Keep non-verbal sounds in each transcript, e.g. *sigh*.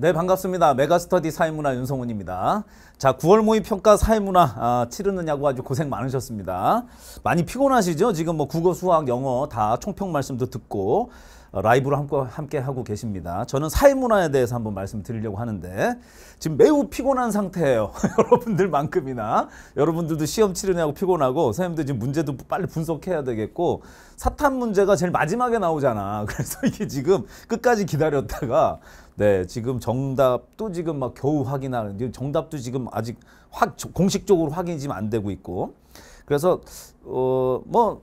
네 반갑습니다. 메가스터디 사회문화 윤성훈입니다. 자 9월 모의 평가 사회문화 아, 치르느냐고 아주 고생 많으셨습니다. 많이 피곤하시죠? 지금 뭐 국어, 수학, 영어 다 총평 말씀도 듣고 어, 라이브로 함께, 함께 하고 계십니다. 저는 사회문화에 대해서 한번 말씀드리려고 하는데 지금 매우 피곤한 상태예요. *laughs* 여러분들만큼이나 여러분들도 시험 치르냐고 피곤하고 선생님들 지금 문제도 빨리 분석해야 되겠고 사탄 문제가 제일 마지막에 나오잖아. *laughs* 그래서 이게 지금 끝까지 기다렸다가 네, 지금 정답도 지금 막 겨우 확인하는 데 정답도 지금 아직 확 공식적으로 확인이 지금 안 되고 있고. 그래서 어뭐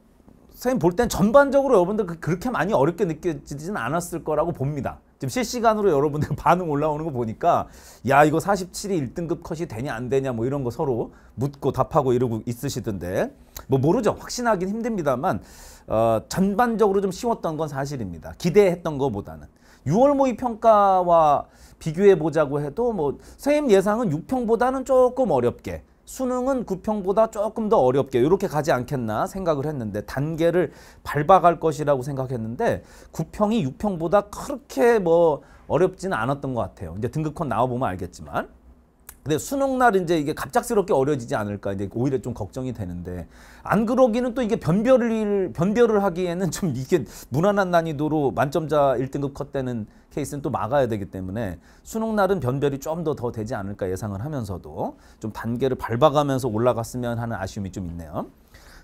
선생님 볼땐 전반적으로 여러분들 그, 그렇게 많이 어렵게 느껴지진 않았을 거라고 봅니다. 지금 실시간으로 여러분들 *laughs* 반응 올라오는 거 보니까 야 이거 47이 1등급 컷이 되냐 안 되냐 뭐 이런 거 서로 묻고 답하고 이러고 있으시던데 뭐 모르죠. 확신하긴 힘듭니다만 어, 전반적으로 좀 쉬웠던 건 사실입니다. 기대했던 것보다는 6월 모의 평가와 비교해 보자고 해도 뭐 세임 예상은 6평보다는 조금 어렵게 수능은 9평보다 조금 더 어렵게 이렇게 가지 않겠나 생각을 했는데 단계를 밟아갈 것이라고 생각했는데 9평이 6평보다 그렇게 뭐 어렵지는 않았던 것 같아요. 이제 등급컷 나와보면 알겠지만 근데 수능 날 이제 이게 갑작스럽게 어려지지 않을까 이제 오히려 좀 걱정이 되는데 안 그러기는 또 이게 변별을 변별을 하기에는 좀 이게 무난한 난이도로 만점자 1등급 컷 때는 케이스는 또 막아야 되기 때문에 수능 날은 변별이 좀 더 더 되지 않을까 예상을 하면서도 좀 단계를 밟아가면서 올라갔으면 하는 아쉬움이 좀 있네요.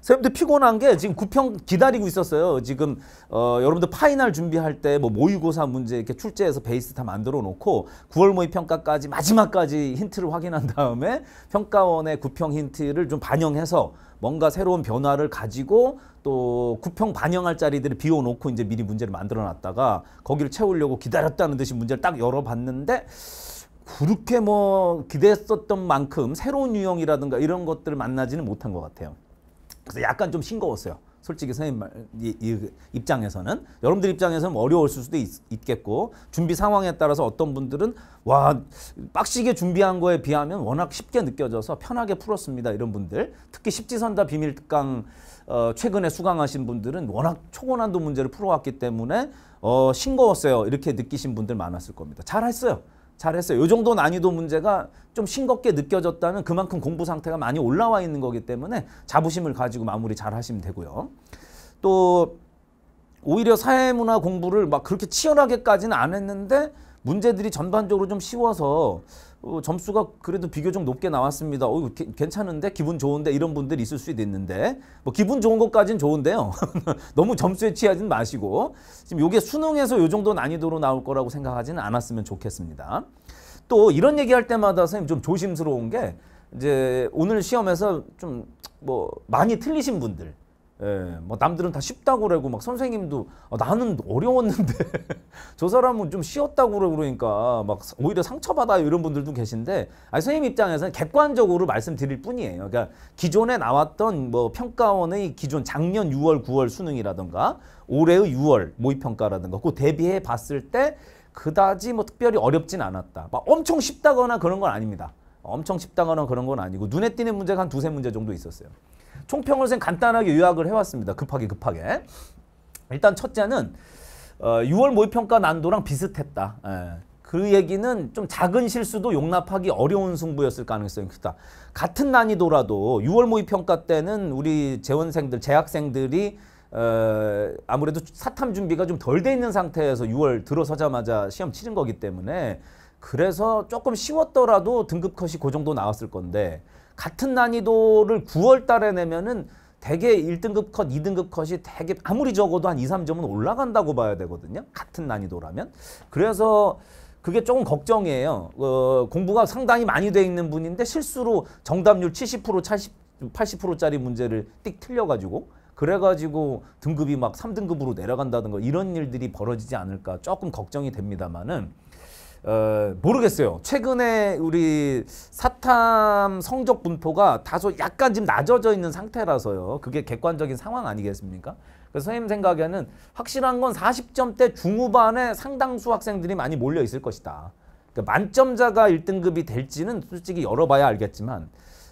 선생님들 피곤한 게 지금 구평 기다리고 있었어요. 지금 어, 여러분들 파이널 준비할 때 뭐 모의고사 문제 이렇게 출제해서 베이스 다 만들어 놓고 9월 모의 평가까지 마지막까지 힌트를 확인한 다음에 평가원의 구평 힌트를 좀 반영해서 뭔가 새로운 변화를 가지고 또 구평 반영할 자리들을 비워놓고 이제 미리 문제를 만들어 놨다가 거기를 채우려고 기다렸다는 듯이 문제를 딱 열어봤는데 그렇게 뭐 기대했었던 만큼 새로운 유형이라든가 이런 것들을 만나지는 못한 것 같아요. 그래서 약간 좀 싱거웠어요. 솔직히 선생님 입장에서는 여러분들 입장에서는 어려울 수도 있, 겠고 준비 상황에 따라서 어떤 분들은 와 빡시게 준비한 거에 비하면 워낙 쉽게 느껴져서 편하게 풀었습니다 이런 분들 특히 십지선다 비밀특강 어, 최근에 수강하신 분들은 워낙 초고난도 문제를 풀어왔기 때문에 어, 싱거웠어요 이렇게 느끼신 분들 많았을 겁니다 잘했어요 잘했어요. 이 정도 난이도 문제가 좀 싱겁게 느껴졌다면 그만큼 공부 상태가 많이 올라와 있는 거기 때문에 자부심을 가지고 마무리 잘 하시면 되고요. 또 오히려 사회문화 공부를 막 그렇게 치열하게까지는 안 했는데 문제들이 전반적으로 좀 쉬워서 어, 점수가 그래도 비교적 높게 나왔습니다. 어, 괜찮은데 기분 좋은데 이런 분들이 있을 수 있는데 뭐 기분 좋은 것까지는 좋은데요. *laughs* 너무 점수에 취하진 마시고 지금 요게 수능에서 이 정도 난이도로 나올 거라고 생각하지는 않았으면 좋겠습니다. 또 이런 얘기할 때마다 선생님 좀 조심스러운 게 이제 오늘 시험에서 좀 뭐 많이 틀리신 분들 예, 뭐 남들은 다 쉽다고 그러고 막 선생님도 아, 나는 어려웠는데 *laughs* 저 사람은 좀 쉬웠다고 그러고 그러니까 막 오히려 상처받아요 이런 분들도 계신데 아니 선생님 입장에서는 객관적으로 말씀드릴 뿐이에요. 그러니까 기존에 나왔던 뭐 평가원의 기존 작년 6월 9월 수능이라든가 올해의 6월 모의평가라든가 그 대비해 봤을 때 그다지 뭐 특별히 어렵진 않았다. 막 엄청 쉽다거나 그런 건 아닙니다. 엄청 쉽다거나 그런 건 아니고 눈에 띄는 문제가 한 두세 문제 정도 있었어요. 총평을 쌤 간단하게 요약을 해왔습니다. 급하게 급하게. 일단 첫째는 어, 6월 모의평가 난도랑 비슷했다. 예. 그 얘기는 좀 작은 실수도 용납하기 어려운 승부였을 가능성이 크다. 같은 난이도라도 6월 모의평가 때는 우리 재원생들, 재학생들이 어, 아무래도 사탐 준비가 좀 덜 돼 있는 상태에서 6월 들어서자마자 시험 치는 거기 때문에 그래서 조금 쉬웠더라도 등급 컷이 그 정도 나왔을 건데 같은 난이도를 9월 달에 내면은 대개 1등급 컷, 2등급 컷이 대개 아무리 적어도 한 2, 3점은 올라간다고 봐야 되거든요. 같은 난이도라면. 그래서 그게 조금 걱정이에요. 어, 공부가 상당히 많이 돼 있는 분인데 실수로 정답률 70% 80, 80%짜리 문제를 띡 틀려가지고 그래가지고 등급이 막 3등급으로 내려간다든가 이런 일들이 벌어지지 않을까 조금 걱정이 됩니다만은 어, 모르겠어요. 최근에 우리 사탐 성적 분포가 다소 약간 지금 낮아져 있는 상태라서요. 그게 객관적인 상황 아니겠습니까? 그래서 선생님 생각에는 확실한 건 40점대 중후반에 상당수 학생들이 많이 몰려 있을 것이다. 그러니까 만점자가 1등급이 될지는 솔직히 열어봐야 알겠지만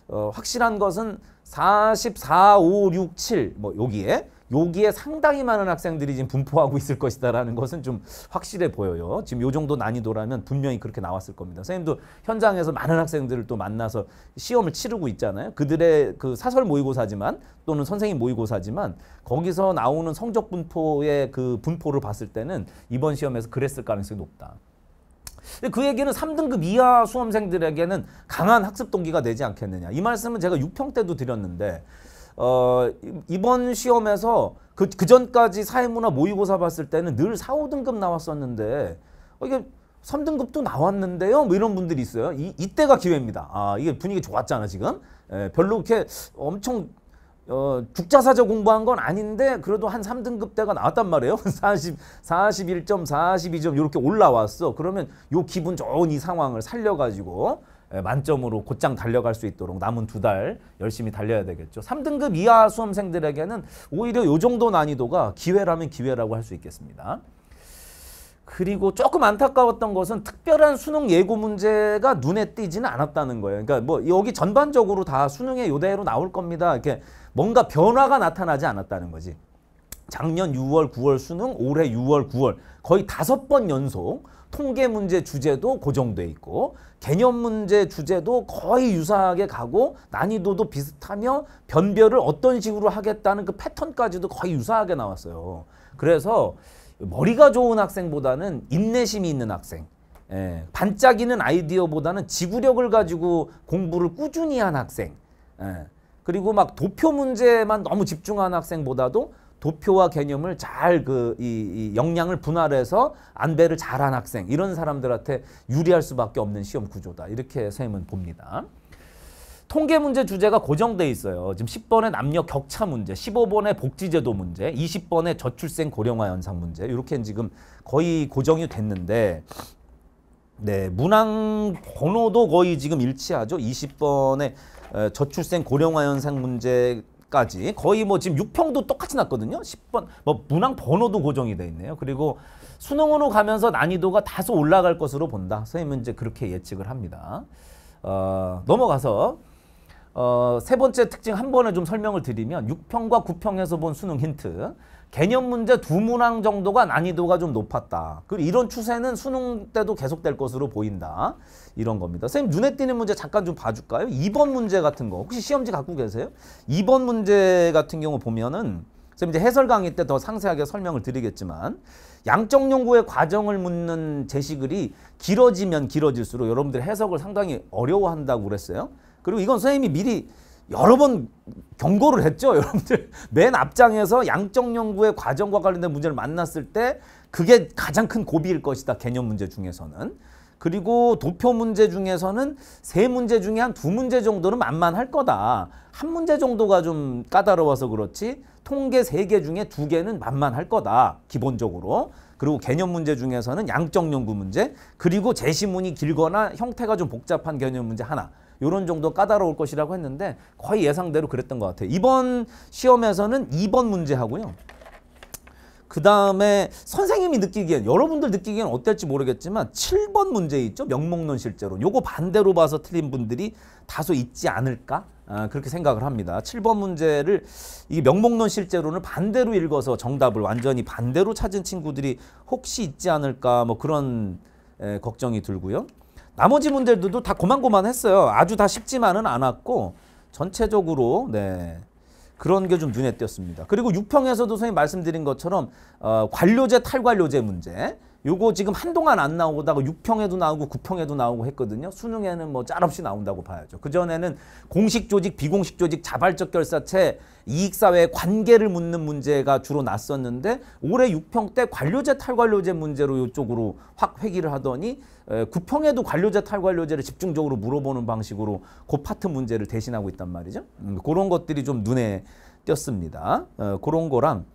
어, 확실한 것은 44, 5, 6, 7 뭐 여기에 여기에 상당히 많은 학생들이 지금 분포하고 있을 것이다라는 것은 좀 확실해 보여요. 지금 요 정도 난이도라면 분명히 그렇게 나왔을 겁니다. 선생님도 현장에서 많은 학생들을 또 만나서 시험을 치르고 있잖아요. 그들의 그 사설 모의고사지만 또는 선생님 모의고사지만 거기서 나오는 성적 분포의 그 분포를 봤을 때는 이번 시험에서 그랬을 가능성이 높다. 그 얘기는 3등급 이하 수험생들에게는 강한 학습 동기가 되지 않겠느냐. 이 말씀은 제가 6평 때도 드렸는데 어, 이번 시험에서 그, 그 전까지 사회문화 모의고사 봤을 때는 늘 4, 5등급 나왔었는데 어, 이게 3등급도 나왔는데요. 뭐 이런 분들이 있어요. 이, 이때가 기회입니다. 아, 이게 분위기 좋았잖아, 지금. 에, 예, 별로 이렇게 엄청 어, 죽자사자 공부한 건 아닌데 그래도 한 3등급 대가 나왔단 말이에요. 40, 41점, 42점 이렇게 올라왔어. 그러면 요 기분 좋은 이 상황을 살려가지고 예, 만점으로 곧장 달려갈 수 있도록 남은 두 달 열심히 달려야 되겠죠. 3등급 이하 수험생들에게는 오히려 요 정도 난이도가 기회라면 기회라고 할 수 있겠습니다. 그리고 조금 안타까웠던 것은 특별한 수능 예고 문제가 눈에 띄지는 않았다는 거예요. 그러니까 뭐 여기 전반적으로 다 수능의 요대로 나올 겁니다. 이렇게 뭔가 변화가 나타나지 않았다는 거지. 작년 6월, 9월 수능, 올해 6월, 9월 거의 다섯 번 연속 통계 문제 주제도 고정돼 있고 개념 문제 주제도 거의 유사하게 가고 난이도도 비슷하며 변별을 어떤 식으로 하겠다는 그 패턴까지도 거의 유사하게 나왔어요. 그래서 머리가 좋은 학생보다는 인내심이 있는 학생 예, 반짝이는 아이디어보다는 지구력을 가지고 공부를 꾸준히 한 학생 예, 그리고 막 도표 문제만 너무 집중한 학생보다도 도표와 개념을 잘 그 이 이 역량을 분할해서 안배를 잘한 학생 이런 사람들한테 유리할 수밖에 없는 시험 구조다 이렇게 선생님은 봅니다. 통계 문제 주제가 고정돼 있어요. 지금 10번의 남녀 격차 문제, 15번의 복지제도 문제, 20번의 저출생 고령화 현상 문제 이렇게 지금 거의 고정이 됐는데 네, 문항 번호도 거의 지금 일치하죠. 20번의 저출생 고령화 현상 문제 까지 거의 뭐 지금 6평도 똑같이 났거든요. 10번 뭐 문항 번호도 고정이 돼 있네요. 그리고 수능으로 가면서 난이도가 다소 올라갈 것으로 본다. 선생님은 이제 그렇게 예측을 합니다. 어, 넘어가서 어, 세 번째 특징 한 번에 좀 설명을 드리면 6평과 9평에서 본 수능 힌트 개념 문제 두 문항 정도가 난이도가 좀 높았다. 그리고 이런 추세는 수능 때도 계속될 것으로 보인다. 이런 겁니다. 선생님 눈에 띄는 문제 잠깐 좀 봐줄까요? 2번 문제 같은 거 혹시 시험지 갖고 계세요? 2번 문제 같은 경우 보면은 선생님 이제 해설 강의 때 더 상세하게 설명을 드리겠지만 양적 연구의 과정을 묻는 제시글이 길어지면 길어질수록 여러분들 해석을 상당히 어려워한다고 그랬어요. 그리고 이건 선생님이 미리 여러 번 경고를 했죠. *laughs* 여러분들 맨 앞장에서 양적 연구의 과정과 관련된 문제를 만났을 때 그게 가장 큰 고비일 것이다. 개념 문제 중에서는. 그리고 도표 문제 중에서는 세 문제 중에 한 두 문제 정도는 만만할 거다. 한 문제 정도가 좀 까다로워서 그렇지 통계 세 개 중에 두 개는 만만할 거다. 기본적으로. 그리고 개념 문제 중에서는 양적 연구 문제 그리고 제시문이 길거나 형태가 좀 복잡한 개념 문제 하나 이런 정도 까다로울 것이라고 했는데 거의 예상대로 그랬던 것 같아요. 이번 시험에서는 2번 문제하고요. 그 다음에 선생님이 느끼기엔 여러분들 느끼기엔 어떨지 모르겠지만 7번 문제 있죠. 명목론 실제로. 요거 반대로 봐서 틀린 분들이 다소 있지 않을까? 아, 그렇게 생각을 합니다. 7번 문제를 이 명목론 실제로는 반대로 읽어서 정답을 완전히 반대로 찾은 친구들이 혹시 있지 않을까 뭐 그런 에, 걱정이 들고요. 나머지 문제들도 다 고만고만했어요. 아주 다 쉽지만은 않았고 전체적으로 네. 그런 게 좀 눈에 띄었습니다. 그리고 6평에서도 선생님 말씀드린 것처럼 어, 관료제 탈관료제 문제 요거 지금 한동안 안 나오다가 6평에도 나오고 9평에도 나오고 했거든요. 수능에는 뭐 짤없이 나온다고 봐야죠. 그전에는 공식 조직, 비공식 조직, 자발적 결사체, 이익사회의 관계를 묻는 문제가 주로 났었는데 올해 6평 때 관료제 탈관료제 문제로 이쪽으로 확 회기를 하더니 9평에도 관료제 탈관료제를 집중적으로 물어보는 방식으로 그 파트 문제를 대신하고 있단 말이죠. 음, 그런 것들이 좀 눈에 띄었습니다. 어, 그런 거랑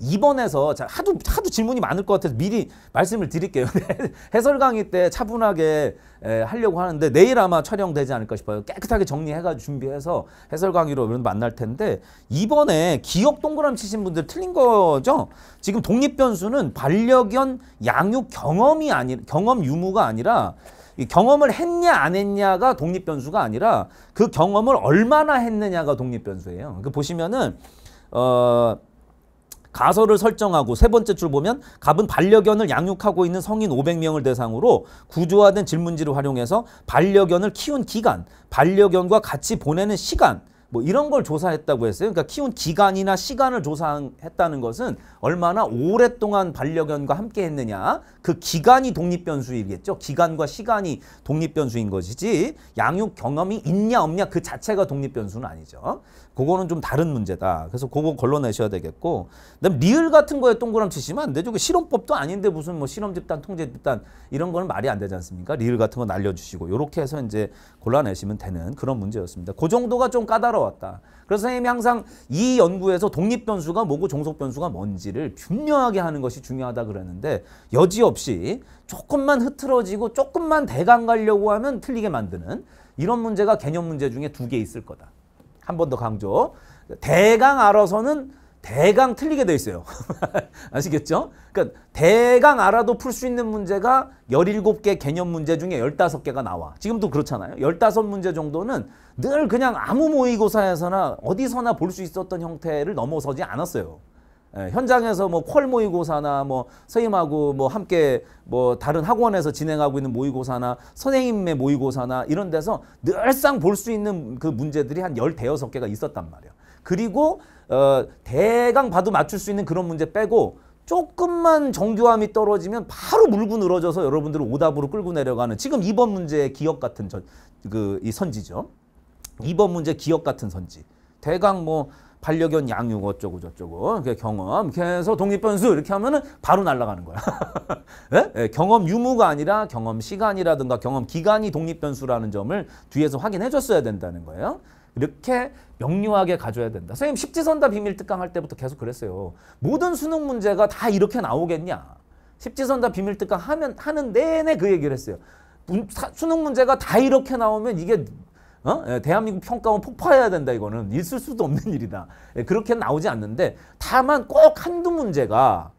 2번에서 하도, 하도 질문이 많을 것 같아서 미리 말씀을 드릴게요. *laughs* 네, 해설 강의 때 차분하게 에, 하려고 하는데 내일 아마 촬영되지 않을까 싶어요. 깨끗하게 정리해가지고 준비해서 해설 강의로 만날 텐데 2번에 기억 동그라미 치신 분들 틀린 거죠? 지금 독립변수는 반려견 양육 경험이 아니 경험 유무가 아니라 경험을 했냐 안 했냐가 독립변수가 아니라 그 경험을 얼마나 했느냐가 독립변수예요. 그 보시면은 어 가설을 설정하고 세 번째 줄 보면 갑은 반려견을 양육하고 있는 성인 500명을 대상으로 구조화된 질문지를 활용해서 반려견을 키운 기간, 반려견과 같이 보내는 시간, 뭐 이런 걸 조사했다고 했어요. 그러니까 키운 기간이나 시간을 조사했다는 것은 얼마나 오랫동안 반려견과 함께 했느냐 그 기간이 독립변수이겠죠. 기간과 시간이 독립변수인 것이지 양육 경험이 있냐 없냐 그 자체가 독립변수는 아니죠. 그거는 좀 다른 문제다. 그래서 그거 걸러내셔야 되겠고 그다음 리을 같은 거에 동그라미 치시면 안 되죠. 그 실험법도 아닌데 무슨 뭐 실험집단, 통제집단 이런 거는 말이 안 되지 않습니까? 리을 같은 거 날려주시고 이렇게 해서 이제 골라내시면 되는 그런 문제였습니다. 그 정도가 좀 까다로웠다. 그래서 선생님이 항상 이 연구에서 독립변수가 뭐고 종속변수가 뭔지를 분명하게 하는 것이 중요하다 그랬는데 여지없이 조금만 흐트러지고 조금만 대강 가려고 하면 틀리게 만드는 이런 문제가 개념 문제 중에 두 개 있을 거다. 한 번 더 강조. 대강 알아서는 대강 틀리게 돼 있어요. *laughs* 아시겠죠? 그러니까 대강 알아도 풀 수 있는 문제가 17개 개념 문제 중에 15개가 나와. 지금도 그렇잖아요. 15문제 정도는 늘 그냥 아무 모의고사에서나 어디서나 볼 수 있었던 형태를 넘어서지 않았어요. 예, 현장에서 뭐퀄 모의고사나 뭐 선생님하고 뭐 함께 뭐 다른 학원에서 진행하고 있는 모의고사나 선생님의 모의고사나 이런 데서 늘상 볼 수 있는 그 문제들이 한1대여 개가 있었단 말이에요. 그리고 어, 대강 봐도 맞출 수 있는 그런 문제 빼고 조금만 정교함이 떨어지면 바로 물고 늘어져서 여러분들을 오답으로 끌고 내려가는 지금 2번 문제의 기억 같은 저, 그이 선지죠. 2번 문제 기억 같은 선지. 대강 뭐 반려견 양육 어쩌고 저쩌고 그 경험 계속 독립변수 이렇게 하면은 바로 날아가는 거야. *laughs* 네? 네, 경험 유무가 아니라 경험 시간이라든가 경험 기간이 독립변수라는 점을 뒤에서 확인해 줬어야 된다는 거예요. 이렇게 명료하게 가져야 된다. 선생님 십지선다 비밀 특강 할 때부터 계속 그랬어요. 모든 수능 문제가 다 이렇게 나오겠냐. 십지선다 비밀 특강 하면 하는 내내 그 얘기를 했어요. 수능 문제가 다 이렇게 나오면 이게 어? 예, 대한민국 평가원 폭파해야 된다 이거는 있을 수도 없는 *laughs* 일이다. 예, 그렇게 나오지 않는데 다만 꼭 한두 문제가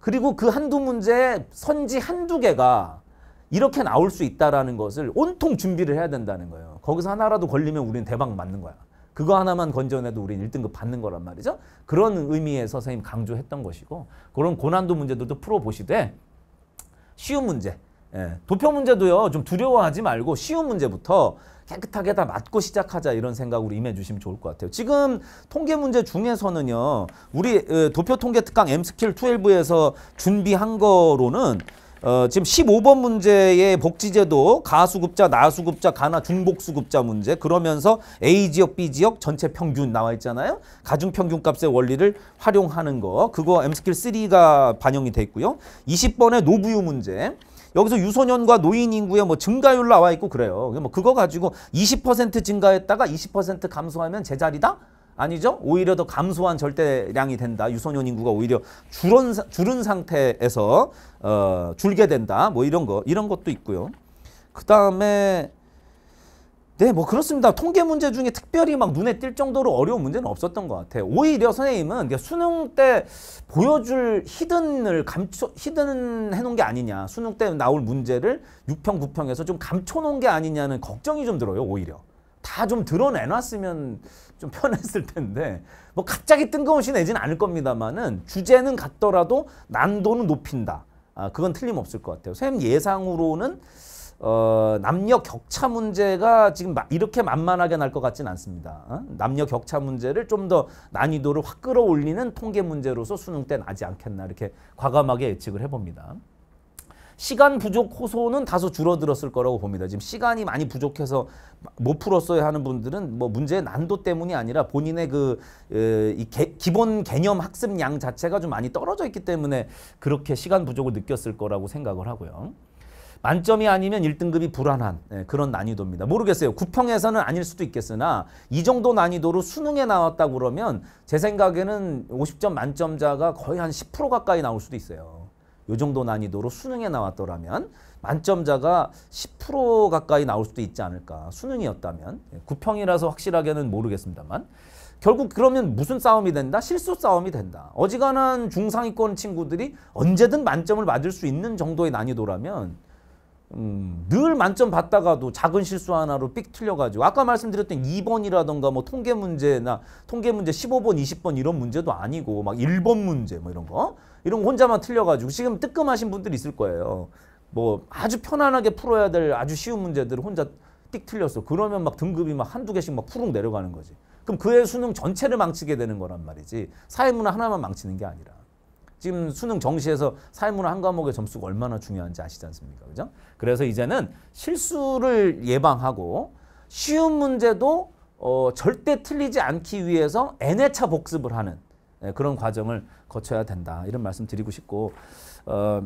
그리고 그 한두 문제의 선지 한두 개가 이렇게 나올 수 있다라는 것을 온통 준비를 해야 된다는 거예요. 거기서 하나라도 걸리면 우리는 대박 맞는 거야. 그거 하나만 건져내도 우리는 1등급 받는 거란 말이죠. 그런 의미에서 선생님 강조했던 것이고 그런 고난도 문제들도 풀어보시되 쉬운 문제, 예. 도표 문제도요. 좀 두려워하지 말고 쉬운 문제부터 깨끗하게 다 맞고 시작하자 이런 생각으로 임해주시면 좋을 것 같아요. 지금 통계 문제 중에서는요. 우리 어, 도표 통계 특강 M스킬 12에서 준비한 거로는 어, 지금 15번 문제의 복지제도 가수급자, 나수급자, 가나, 중복수급자 문제 그러면서 A지역, B지역 전체 평균 나와 있잖아요. 가중평균값의 원리를 활용하는 거 그거 M스킬 3가 반영이 됐고요 20번의 노부유 문제 여기서 유소년과 노인 인구의 뭐 증가율 나와 있고 그래요. 뭐 그거 가지고 20% 증가했다가 20% 감소하면 제자리다? 아니죠? 오히려 더 감소한 절대량이 된다. 유소년 인구가 오히려 줄은, 줄은 상태에서 어, 줄게 된다. 뭐 이런 거 이런 것도 있고요. 그 다음에 네, 뭐 그렇습니다. 통계 문제 중에 특별히 막 눈에 띌 정도로 어려운 문제는 없었던 것 같아요. 오히려 선생님은 수능 때 보여줄 히든을 감춰 히든 해놓은 게 아니냐, 수능 때 나올 문제를 6평, 9평에서 좀 감춰놓은 게 아니냐는 걱정이 좀 들어요. 오히려 다 좀 드러내놨으면 좀 편했을 텐데 뭐 갑자기 뜬금없이 내지는 않을 겁니다만은 주제는 같더라도 난도는 높인다. 아, 그건 틀림없을 것 같아요. 쌤 예상으로는 어, 남녀 격차 문제가 지금 이렇게 만만하게 날 것 같진 않습니다. 어? 남녀 격차 문제를 좀 더 난이도를 확 끌어올리는 통계 문제로서 수능 때 나지 않겠나 이렇게 과감하게 예측을 해봅니다. 시간 부족 호소는 다소 줄어들었을 거라고 봅니다. 지금 시간이 많이 부족해서 못 풀었어야 하는 분들은 뭐 문제의 난도 때문이 아니라 본인의 그이 기본 개념 학습량 자체가 좀 많이 떨어져 있기 때문에 그렇게 시간 부족을 느꼈을 거라고 생각을 하고요. 만점이 아니면 1등급이 불안한 네, 그런 난이도입니다. 모르겠어요. 구평에서는 아닐 수도 있겠으나 이 정도 난이도로 수능에 나왔다 그러면 제 생각에는 50점 만점자가 거의 한 10% 가까이 나올 수도 있어요. 요 정도 난이도로 수능에 나왔더라면 만점자가 10% 가까이 나올 수도 있지 않을까. 수능이었다면. 예, 구평이라서 확실하게는 모르겠습니다만. 결국 그러면 무슨 싸움이 된다? 실수 싸움이 된다. 어지간한 중상위권 친구들이 언제든 만점을 맞을 수 있는 정도의 난이도라면 음, 늘 만점 받다가도 작은 실수 하나로 삑 틀려가지고 아까 말씀드렸던 2번이라던가 뭐 통계 문제나 통계 문제 15번, 20번 이런 문제도 아니고 막 1번 문제 뭐 이런 거 이런 거 혼자만 틀려가지고 지금 뜨끔하신 분들 있을 거예요. 뭐 아주 편안하게 풀어야 될 아주 쉬운 문제들을 혼자 띡 틀렸어. 그러면 막 등급이 막 한두 개씩 막 푸릉 내려가는 거지. 그럼 그의 수능 전체를 망치게 되는 거란 말이지. 사회문화 하나만 망치는 게 아니라. 지금 수능 정시에서 사회문화 한 과목의 점수가 얼마나 중요한지 아시지 않습니까? 그죠? 그래서 이제는 실수를 예방하고 쉬운 문제도 어, 절대 틀리지 않기 위해서 N회차 복습을 하는 예, 그런 과정을 거쳐야 된다. 이런 말씀 드리고 싶고 어,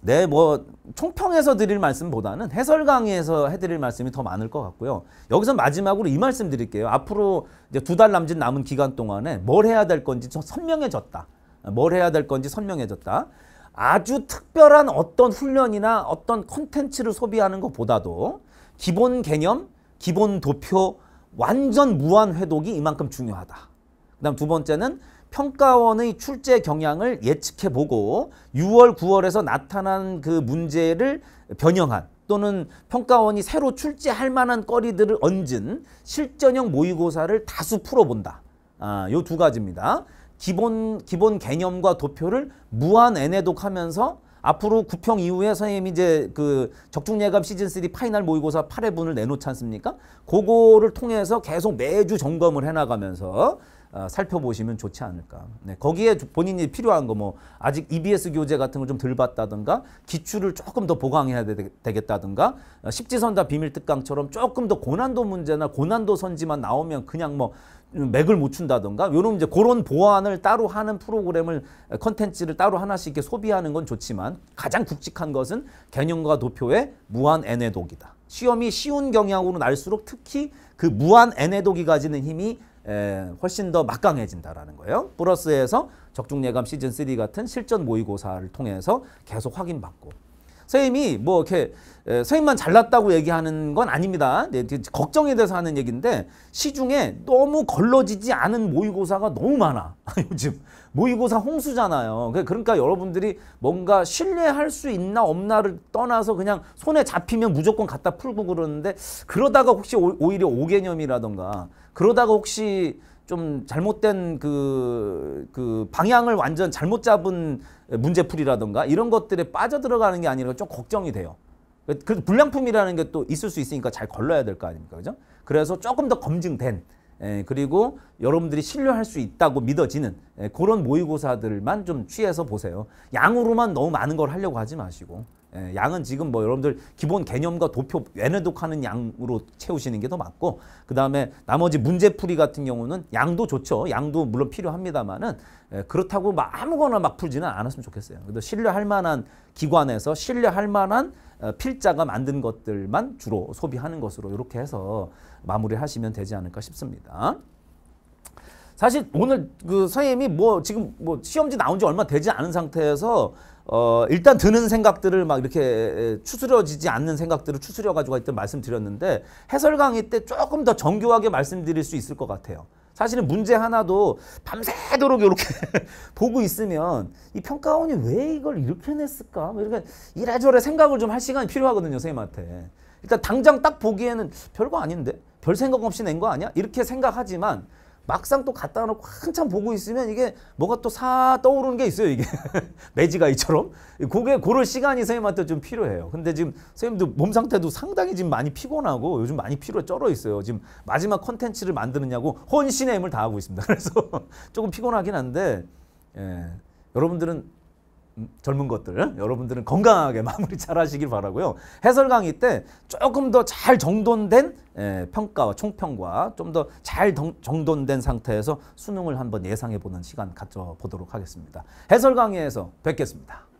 네, 뭐 총평에서 드릴 말씀보다는 해설 강의에서 해드릴 말씀이 더 많을 것 같고요. 여기서 마지막으로 이 말씀 드릴게요. 앞으로 이제 두 달 남짓 남은 기간 동안에 뭘 해야 될 건지 선명해졌다. 뭘 해야 될 건지 선명해졌다. 아주 특별한 어떤 훈련이나 어떤 콘텐츠를 소비하는 것보다도 기본 개념, 기본 도표, 완전 무한 회독이 이만큼 중요하다. 그 다음 두 번째는 평가원의 출제 경향을 예측해보고 6월, 9월에서 나타난 그 문제를 변형한 또는 평가원이 새로 출제할 만한 거리들을 얹은 실전형 모의고사를 다수 풀어본다. 아, 요 두 가지입니다. 기본 기본 개념과 도표를 무한 애내독하면서 앞으로 구평 이후에 선생님이 이제 그 적중예감 시즌3 파이널 모의고사 8회분을 내놓지 않습니까? 그거를 통해서 계속 매주 점검을 해나가면서 어, 살펴보시면 좋지 않을까. 네, 거기에 본인이 필요한 거 뭐 아직 EBS 교재 같은 걸 좀 덜 봤다든가 기출을 조금 더 보강해야 되, 겠다든가 어, 아, 십지선다 비밀특강처럼 조금 더 고난도 문제나 고난도 선지만 나오면 그냥 뭐 맥을 못 춘다던가 요런 이제 그런 보완을 따로 하는 프로그램을 컨텐츠를 따로 하나씩 이렇게 소비하는 건 좋지만 가장 굵직한 것은 개념과 도표의 무한 애뇌독이다. 시험이 쉬운 경향으로 날수록 특히 그 무한 애뇌독이 가지는 힘이 에, 훨씬 더 막강해진다라는 거예요. 플러스에서 적중예감 시즌3 같은 실전 모의고사를 통해서 계속 확인받고 선생님이 뭐 이렇게 선생님만 잘났다고 얘기하는 건 아닙니다. 네, 걱정에 대해서 하는 얘기인데 시중에 너무 걸러지지 않은 모의고사가 너무 많아. *laughs* 요즘 모의고사 홍수잖아요. 그, 그러니까 여러분들이 뭔가 신뢰할 수 있나 없나를 떠나서 그냥 손에 잡히면 무조건 갖다 풀고 그러는데 그러다가 혹시 오히려 오개념이라던가 그러다가 혹시 좀 잘못된 그, 그 방향을 완전 잘못 잡은 문제풀이라든가 이런 것들에 빠져들어가는 게 아니라 좀 걱정이 돼요. 그 불량품이라는 게 또 있을 수 있으니까 잘 걸러야 될 거 아닙니까? 그죠? 그래서 조금 더 검증된 에, 예, 그리고 여러분들이 신뢰할 수 있다고 믿어지는 에, 예, 그런 모의고사들만 좀 취해서 보세요. 양으로만 너무 많은 걸 하려고 하지 마시고 예, 양은 지금 뭐 여러분들 기본 개념과 도표 외내독하는 양으로 채우시는 게 더 맞고 그 다음에 나머지 문제풀이 같은 경우는 양도 좋죠. 양도 물론 필요합니다만은 예, 그렇다고 막 아무거나 막 풀지는 않았으면 좋겠어요. 그래도 신뢰할 만한 기관에서 신뢰할 만한 어, 필자가 만든 것들만 주로 소비하는 것으로 이렇게 해서 마무리하시면 되지 않을까 싶습니다. 사실 오늘 그 선생님이 뭐 지금 뭐 시험지 나온 지 얼마 되지 않은 상태에서 어 일단 드는 생각들을 막 이렇게 추스려지지 않는 생각들을 추스려 가지고 있던 말씀드렸는데 해설 강의 때 조금 더 정교하게 말씀드릴 수 있을 것 같아요. 사실은 문제 하나도 밤새도록 이렇게 *laughs* 보고 있으면 이 평가원이 왜 이걸 이렇게 냈을까? 뭐 이렇게 이래저래 생각을 좀 할 시간이 필요하거든요, 선생님한테. 일단 당장 딱 보기에는 별거 아닌데? 별 생각 없이 낸 거 아니야? 이렇게 생각하지만 막상 또 갖다 놓고 한참 보고 있으면 이게 뭐가 또 사 떠오르는 게 있어요 이게 *laughs* 매지가이처럼 그게 고럴 시간이 선생님한테 좀 필요해요 근데 지금 선생님도 몸 상태도 상당히 지금 많이 피곤하고 요즘 많이 피로 쩔어 있어요 지금 마지막 컨텐츠를 만드느냐고 혼신의 힘을 다하고 있습니다 *laughs* 그래서 조금 피곤하긴 한데 예, 여러분들은 음, 젊은 것들 여러분들은 건강하게 *laughs* 마무리 잘 하시길 바라고요. 해설 강의 때 조금 더 잘 정돈된 예, 평가와 총평과 좀 더 잘 정돈된 상태에서 수능을 한번 예상해 보는 시간 가져 보도록 하겠습니다. 해설 강의에서 뵙겠습니다.